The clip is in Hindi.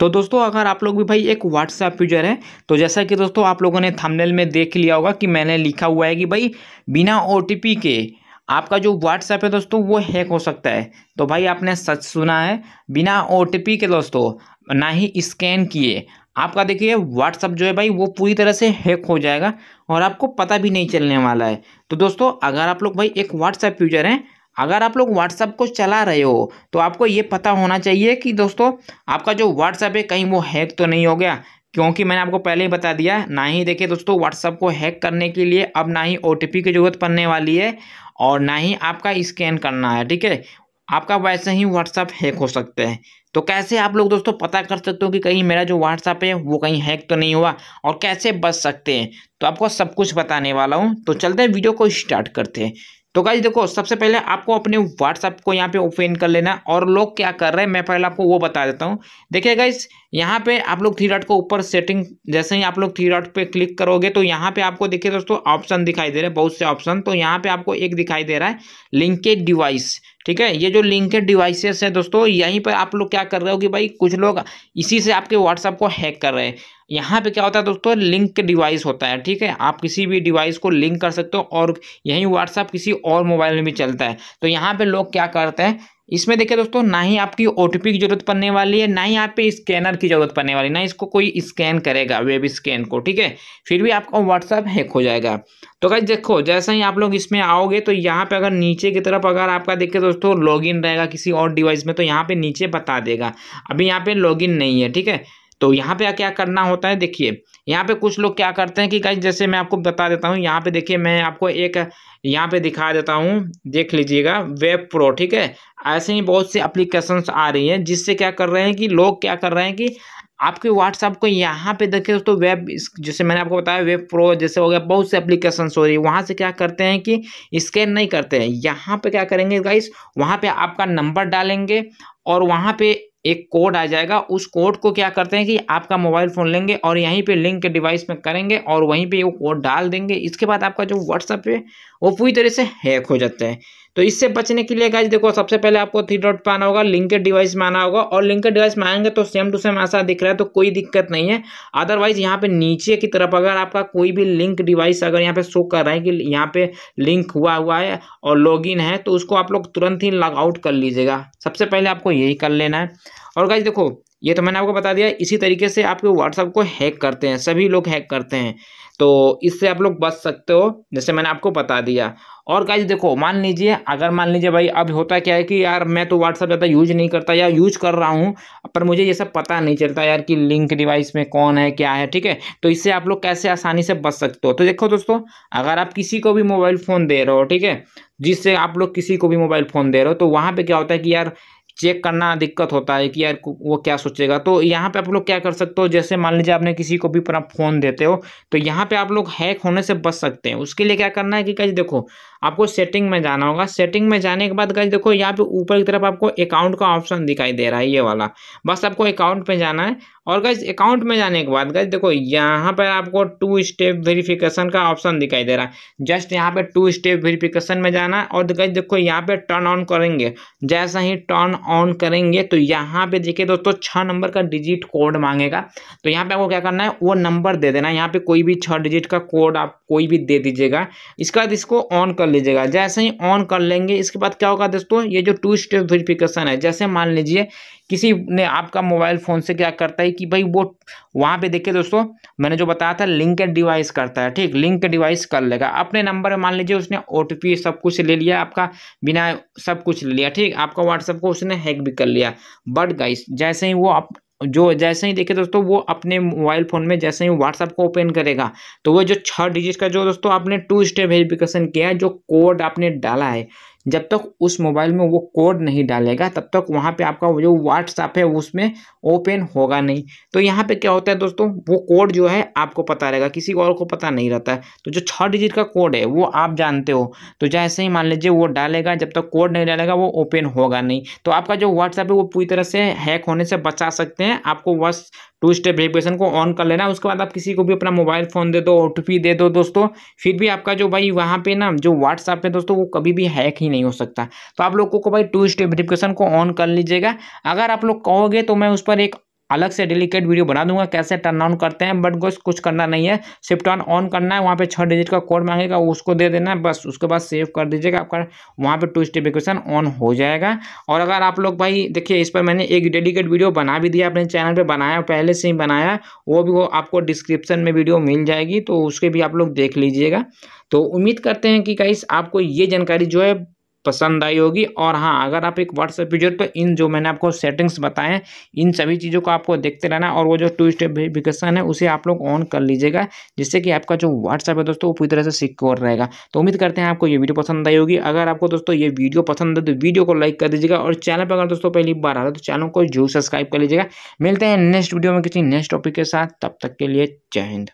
तो दोस्तों अगर आप लोग भी भाई एक व्हाट्सएप यूजर है तो जैसा कि दोस्तों आप लोगों ने थंबनेल में देख लिया होगा कि मैंने लिखा हुआ है कि भाई बिना ओ के आपका जो व्हाट्सएप है दोस्तों वो हैक हो सकता है तो भाई आपने सच सुना है बिना ओ के दोस्तों ना ही स्कैन किए आपका देखिए व्हाट्सअप जो है भाई वो पूरी तरह से हैक हो जाएगा और आपको पता भी नहीं चलने वाला है तो दोस्तों अगर आप लोग भाई एक व्हाट्सएप यूजर हैं अगर आप लोग व्हाट्सअप को चला रहे हो तो आपको ये पता होना चाहिए कि दोस्तों आपका जो व्हाट्सअप है कहीं वो हैक तो नहीं हो गया क्योंकि मैंने आपको पहले ही बता दिया ना ही देखिए दोस्तों व्हाट्सअप को हैक करने के लिए अब ना ही ओ की ज़रूरत पड़ने वाली है और ना ही आपका स्कैन करना है ठीक है आपका वैसे ही व्हाट्सअप हैक हो सकते हैं तो कैसे आप लोग दोस्तों पता कर सकते हो कि कहीं मेरा जो व्हाट्सअप है वो कहीं हैक तो नहीं हुआ और कैसे बच सकते हैं तो आपको सब कुछ बताने वाला हूँ तो चलते हैं वीडियो को स्टार्ट करते हैं तो गाइज देखो सबसे पहले आपको अपने व्हाट्सएप को यहाँ पे ओपन कर लेना और लोग क्या कर रहे हैं मैं पहले आपको वो बता देता हूँ देखिए गाइज यहाँ पे आप लोग थ्री डॉट को ऊपर सेटिंग जैसे ही आप लोग थ्री डॉट पे क्लिक करोगे तो यहाँ पे आपको देखिए दोस्तों ऑप्शन दिखाई दे रहे हैं बहुत से ऑप्शन तो यहाँ पे आपको एक दिखाई दे रहा है लिंकेड डिवाइस ठीक है ये जो लिंकेड डिवाइसेस है दोस्तों यहीं पर आप लोग क्या कर रहे हो कि भाई कुछ लोग इसी से आपके व्हाट्सअप को हैक कर रहे हैं यहाँ पे क्या होता है दोस्तों लिंक डिवाइस होता है ठीक है आप किसी भी डिवाइस को लिंक कर सकते हो और यहीं व्हाट्सअप किसी और मोबाइल में भी चलता है तो यहाँ पे लोग क्या करते हैं इसमें देखिए दोस्तों ना ही आपकी ओ की जरूरत पड़ने वाली है ना ही आप पे स्कैनर की जरूरत पड़ने वाली ना इसको कोई स्कैन करेगा वेब स्कैन को ठीक है फिर भी आपका व्हाट्सअप हैक हो जाएगा तो अगर देखो जैसा ही आप लोग इसमें आओगे तो यहाँ पे अगर नीचे की तरफ अगर आपका देखिए दोस्तों लॉगिन रहेगा किसी और डिवाइस में तो यहाँ पर नीचे बता देगा अभी यहाँ पर लॉगिन नहीं है ठीक है तो यहाँ पे क्या करना होता है देखिए यहाँ पे कुछ लोग क्या करते हैं कि गाइज जैसे मैं आपको बता देता हूँ यहाँ पे देखिए मैं आपको एक यहाँ पे दिखा देता हूँ देख लीजिएगा वेब प्रो ठीक है ऐसे ही बहुत सी अप्लीकेशंस आ रही हैं जिससे क्या कर रहे हैं कि लोग क्या कर रहे हैं कि आपके व्हाट्सअप को यहाँ पे देखिए दोस्तों वेब जैसे मैंने आपको बताया वेब प्रो जैसे हो गया बहुत से एप्लीकेशन हो रही है वहाँ से क्या करते हैं कि स्कैन नहीं करते हैं यहाँ पे क्या करेंगे गाइस वहाँ पे आपका नंबर डालेंगे और वहाँ पे एक कोड आ जाएगा उस कोड को क्या करते हैं कि आपका मोबाइल फ़ोन लेंगे और यहीं पे लिंक के डिवाइस में करेंगे और वहीं पे वो कोड डाल देंगे इसके बाद आपका जो व्हाट्सअप है वो पूरी तरह से हैक हो जाता है तो इससे बचने के लिए गाइज देखो सबसे पहले आपको थ्री डॉट पर आना होगा लिंक के डिवाइस में आना होगा और लिंक के डिवाइस में आएंगे तो सेम टू सेम ऐसा दिख रहा है तो कोई दिक्कत नहीं है अदरवाइज यहाँ पे नीचे की तरफ अगर आपका कोई भी लिंक डिवाइस अगर यहाँ पे शो कर रहा है कि यहाँ पे लिंक हुआ हुआ है और लॉग है तो उसको आप लोग तुरंत ही लॉग आउट कर लीजिएगा सबसे पहले आपको यही कर लेना है और गाइज देखो ये तो मैंने आपको बता दिया इसी तरीके से आपके व्हाट्सअप को हैक करते हैं सभी लोग हैक करते हैं तो इससे आप लोग बच सकते हो जैसे मैंने आपको बता दिया और गाइज देखो मान लीजिए अगर मान लीजिए भाई अब होता क्या है कि यार मैं तो व्हाट्सअप ज़्यादा यूज नहीं करता या यूज कर रहा हूँ पर मुझे ये सब पता नहीं चलता यार कि लिंक डिवाइस में कौन है क्या है ठीक है तो इससे आप लोग कैसे आसानी से बच सकते हो तो देखो दोस्तों अगर आप किसी को भी मोबाइल फ़ोन दे रहे हो ठीक है जिससे आप लोग किसी को भी मोबाइल फ़ोन दे रहे हो तो वहाँ पर क्या होता है कि यार चेक करना दिक्कत होता है कि यार वो क्या सोचेगा तो यहाँ पे आप लोग क्या कर सकते हो जैसे मान लीजिए आपने किसी को भी अपना फ़ोन देते हो तो यहाँ पे आप लोग हैक होने से बच सकते हैं उसके लिए क्या करना है कि कहीं देखो आपको सेटिंग में जाना होगा सेटिंग में जाने के बाद गज देखो यहाँ पे ऊपर की तरफ आपको अकाउंट का ऑप्शन दिखाई दे रहा है ये वाला बस आपको अकाउंट में जाना है और गज अकाउंट में जाने के बाद गज देखो यहाँ पर आपको टू स्टेप वेरिफिकेशन का ऑप्शन दिखाई दे रहा है जस्ट यहाँ पे टू स्टेप वेरिफिकेशन में जाना है और गज देखो यहाँ पे टर्न ऑन करेंगे जैसा ही टर्न ऑन करेंगे तो यहाँ पे देखिए दोस्तों छः नंबर का डिजिट कोड मांगेगा तो यहाँ पे आपको क्या करना है वो नंबर दे देना यहाँ पे कोई भी छः डिजिट का कोड आप कोई भी दे दीजिएगा इसके बाद इसको ऑन कर कर लीजिएगा जैसे ही ऑन कर लेंगे इसके बाद क्या होगा दोस्तों ये जो टू स्टेप वेरिफिकेशन है जैसे मान लीजिए किसी ने आपका मोबाइल फ़ोन से क्या करता है कि भाई वो वहाँ पे देखिए दोस्तों मैंने जो बताया था लिंक डिवाइस करता है ठीक लिंक डिवाइस कर लेगा अपने नंबर मान लीजिए उसने ओ सब कुछ ले लिया आपका बिना सब कुछ ले लिया ठीक आपका व्हाट्सअप को उसने हैक भी कर लिया बट गाइस जैसे ही वो आप जो जैसे ही देखे दोस्तों वो अपने मोबाइल फ़ोन में जैसे ही व्हाट्सअप को ओपन करेगा तो वो जो छः डिजिट का जो दोस्तों आपने टू स्टेप वेरिफिकेशन किया है जो कोड आपने डाला है जब तक उस मोबाइल में वो कोड नहीं डालेगा तब तक वहाँ पे आपका जो व्हाट्सअप है उसमें ओपन होगा नहीं तो यहाँ पे क्या होता है दोस्तों वो कोड जो है आपको पता रहेगा किसी और को पता नहीं रहता है तो जो छः डिजिट का कोड है वो आप जानते हो तो जैसे ही मान लीजिए वो डालेगा जब तक कोड नहीं डालेगा वो ओपन होगा नहीं तो आपका जो व्हाट्सअप है वो पूरी तरह से हैक होने से बचा सकते हैं आपको बस टू स्टेप वेरिफिकेशन को ऑन कर लेना उसके बाद आप किसी को भी अपना मोबाइल फ़ोन दे दो ओ दे दो दोस्तों फिर भी आपका जो भाई वहाँ पे ना जो व्हाट्सअप है दोस्तों वो कभी भी हैक ही ही नहीं हो सकता तो आप लोगों को भाई टू स्टेप वेरिफिकेशन को ऑन कर लीजिएगा अगर आप लोग कहोगे तो मैं उस पर एक अलग से डेलीकेट वीडियो बना दूंगा कैसे टर्न ऑन करते हैं बट गोस कुछ करना नहीं है शिफ्ट ऑन ऑन करना है वहाँ पे छः डिजिट का कोड मांगेगा उसको दे देना है बस उसके बाद सेव कर दीजिएगा आपका वहाँ पे टू स्टेप वेरिफिकेशन ऑन हो जाएगा और अगर आप लोग भाई देखिए इस पर मैंने एक डेडिकेट वीडियो बना भी दिया अपने चैनल पर बनाया पहले से ही बनाया वो भी वो आपको डिस्क्रिप्शन में वीडियो मिल जाएगी तो उसके भी आप लोग देख लीजिएगा तो उम्मीद करते हैं कि गाइस आपको ये जानकारी जो है पसंद आई होगी और हाँ अगर आप एक व्हाट्सएप यूजर तो इन जो मैंने आपको सेटिंग्स बताएं इन सभी चीज़ों को आपको देखते रहना और वो जो टू स्टेप वेरिफिकेशन है उसे आप लोग ऑन कर लीजिएगा जिससे कि आपका जो व्हाट्सएप है दोस्तों वो पूरी तरह से सिक्योर रहेगा तो उम्मीद करते हैं आपको ये वीडियो पसंद आई होगी अगर आपको दोस्तों ये वीडियो पसंद है तो वीडियो को लाइक कर दीजिएगा और चैनल पर अगर दोस्तों पहली बार आ रहा है तो चैनल को जरूर सब्सक्राइब कर लीजिएगा मिलते हैं नेक्स्ट वीडियो में किसी नेक्स्ट टॉपिक के साथ तब तक के लिए जय हिंद